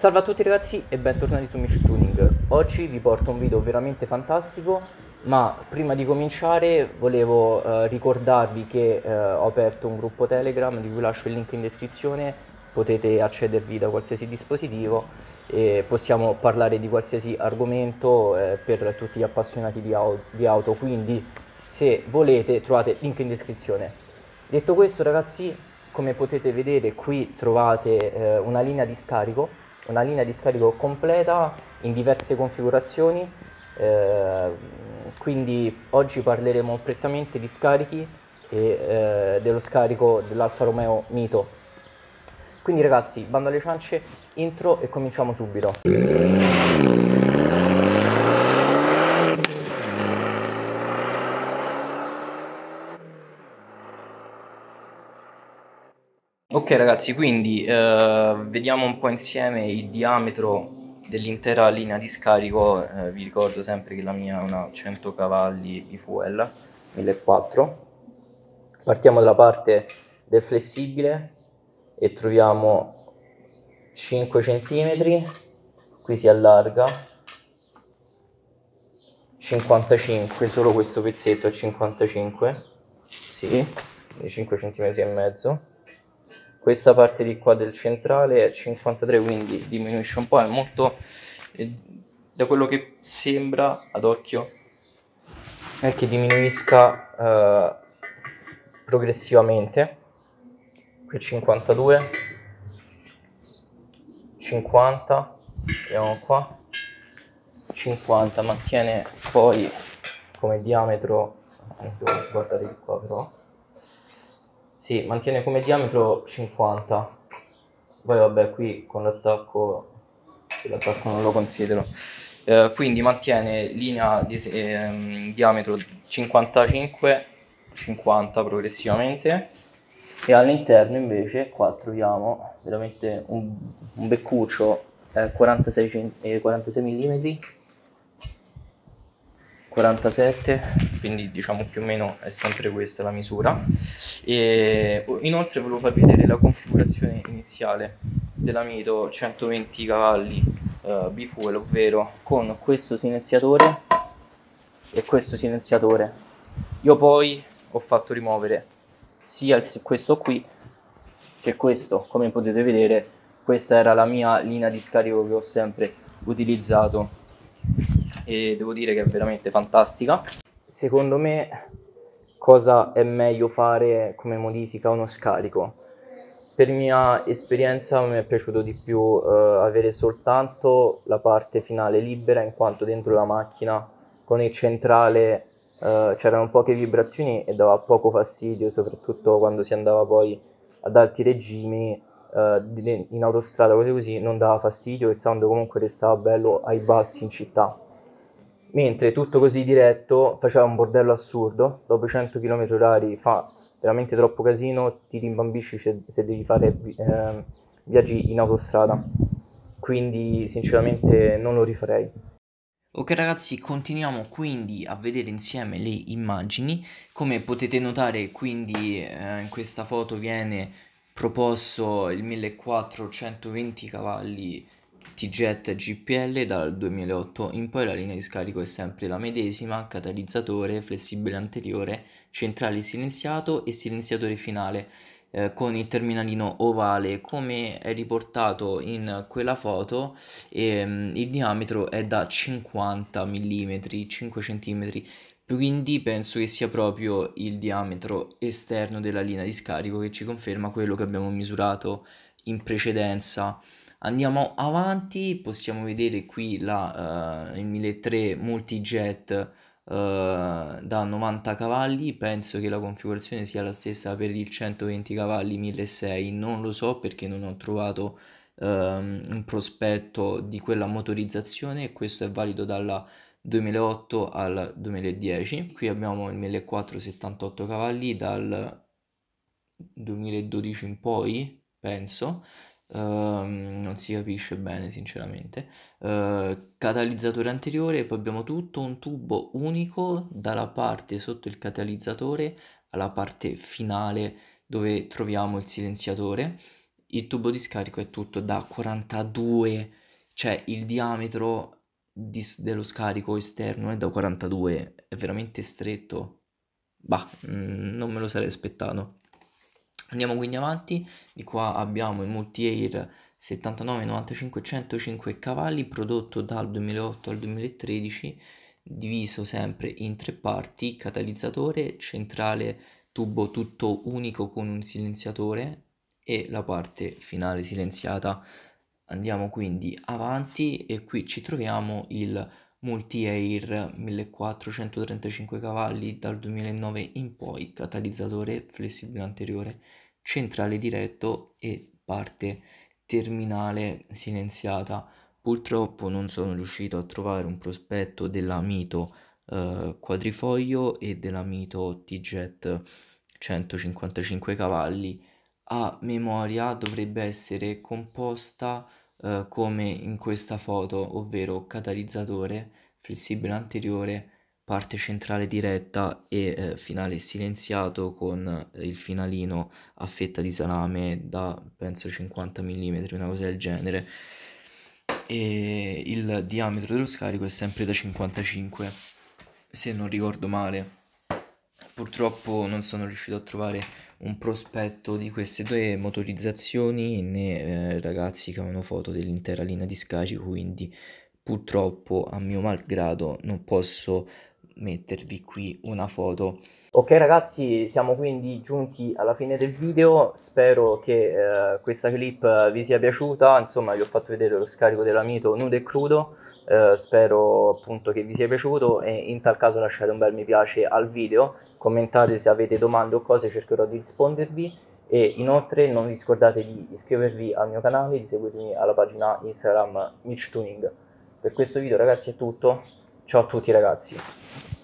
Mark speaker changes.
Speaker 1: Salve a tutti ragazzi e bentornati su Mish Tuning. Oggi vi porto un video veramente fantastico, ma prima di cominciare volevo eh, ricordarvi che eh, ho aperto un gruppo Telegram di cui lascio il link in descrizione, potete accedervi da qualsiasi dispositivo e possiamo parlare di qualsiasi argomento eh, per tutti gli appassionati di, au di auto, quindi se volete trovate il link in descrizione. Detto questo ragazzi, come potete vedere qui trovate eh, una linea di scarico una linea di scarico completa in diverse configurazioni, eh, quindi oggi parleremo prettamente di scarichi e eh, dello scarico dell'Alfa Romeo Mito. Quindi ragazzi, bando alle ciance, intro e cominciamo subito. Ok ragazzi, quindi eh, vediamo un po' insieme il diametro dell'intera linea di scarico, eh, vi ricordo sempre che la mia è una 100 cavalli di fuel 1400. Partiamo dalla parte del flessibile e troviamo 5 cm, qui si allarga 55, solo questo pezzetto è 55, sì, 5 cm e mezzo questa parte di qua del centrale è 53 quindi diminuisce un po' è molto eh, da quello che sembra ad occhio è che diminuisca eh, progressivamente qui 52 50 vediamo qua 50 mantiene poi come diametro guardate qua però sì, mantiene come diametro 50. Poi vabbè, qui con l'attacco, l'attacco non lo considero. Eh, quindi mantiene linea di eh, diametro 55 50 progressivamente e all'interno invece qua troviamo veramente un, un beccuccio eh, 46, 46 mm 47 quindi diciamo più o meno è sempre questa la misura e oh, inoltre volevo far vedere la configurazione iniziale della Mito 120 cavalli uh, eh, bifuel ovvero con questo silenziatore e questo silenziatore io poi ho fatto rimuovere sia questo qui che questo come potete vedere questa era la mia linea di scarico che ho sempre utilizzato e devo dire che è veramente fantastica. Secondo me cosa è meglio fare come modifica uno scarico? Per mia esperienza mi è piaciuto di più eh, avere soltanto la parte finale libera in quanto dentro la macchina con il centrale eh, c'erano poche vibrazioni e dava poco fastidio soprattutto quando si andava poi ad alti regimi eh, in autostrada cose così non dava fastidio il sound comunque restava bello ai bassi in città mentre tutto così diretto faceva un bordello assurdo, dopo 100 km h fa veramente troppo casino, ti rimbambisci se, se devi fare eh, viaggi in autostrada, quindi sinceramente non lo rifarei. Ok ragazzi, continuiamo quindi a vedere insieme le immagini, come potete notare quindi eh, in questa foto viene proposto il 1420 cavalli T-Jet GPL dal 2008 in poi la linea di scarico è sempre la medesima, catalizzatore, flessibile anteriore, centrale silenziato e silenziatore finale eh, con il terminalino ovale come è riportato in quella foto ehm, il diametro è da 50 mm, 5 cm quindi penso che sia proprio il diametro esterno della linea di scarico che ci conferma quello che abbiamo misurato in precedenza. Andiamo avanti, possiamo vedere qui la, uh, il 1003 multijet uh, da 90 cavalli, penso che la configurazione sia la stessa per il 120 cavalli 1006 non lo so perché non ho trovato uh, un prospetto di quella motorizzazione questo è valido dalla 2008 al 2010. Qui abbiamo il 1478 cavalli dal 2012 in poi, penso, Uh, non si capisce bene sinceramente uh, catalizzatore anteriore poi abbiamo tutto un tubo unico dalla parte sotto il catalizzatore alla parte finale dove troviamo il silenziatore il tubo di scarico è tutto da 42 cioè il diametro di, dello scarico esterno è da 42 è veramente stretto bah mh, mm, non me lo sarei aspettato Andiamo quindi avanti, di qua abbiamo il Multi-Air 7995 105 cavalli prodotto dal 2008 al 2013 diviso sempre in tre parti, catalizzatore, centrale tubo tutto unico con un silenziatore e la parte finale silenziata. Andiamo quindi avanti e qui ci troviamo il Multi-Air 1435 cavalli dal 2009 in poi, catalizzatore flessibile anteriore, centrale diretto e parte terminale silenziata. Purtroppo non sono riuscito a trovare un prospetto della Mito eh, quadrifoglio e della Mito T-Jet 155 cavalli. A memoria dovrebbe essere composta eh, come in questa foto, ovvero catalizzatore, flessibile anteriore, parte centrale diretta e eh, finale silenziato con eh, il finalino a fetta di salame da penso 50 mm, una cosa del genere. E il diametro dello scarico è sempre da 55 se non ricordo male. Purtroppo non sono riuscito a trovare un prospetto di queste due motorizzazioni né eh, ragazzi che avevano foto dell'intera linea di Scaci, quindi purtroppo a mio malgrado non posso mettervi qui una foto. Ok ragazzi, siamo quindi giunti alla fine del video, spero che eh, questa clip vi sia piaciuta, insomma vi ho fatto vedere lo scarico della Mito nudo e crudo, eh, spero appunto che vi sia piaciuto e in tal caso lasciate un bel mi piace al video, commentate se avete domande o cose, cercherò di rispondervi e inoltre non vi scordate di iscrivervi al mio canale, e di seguirmi alla pagina Instagram MitchTuning. Per questo video ragazzi è tutto, ciao a tutti ragazzi.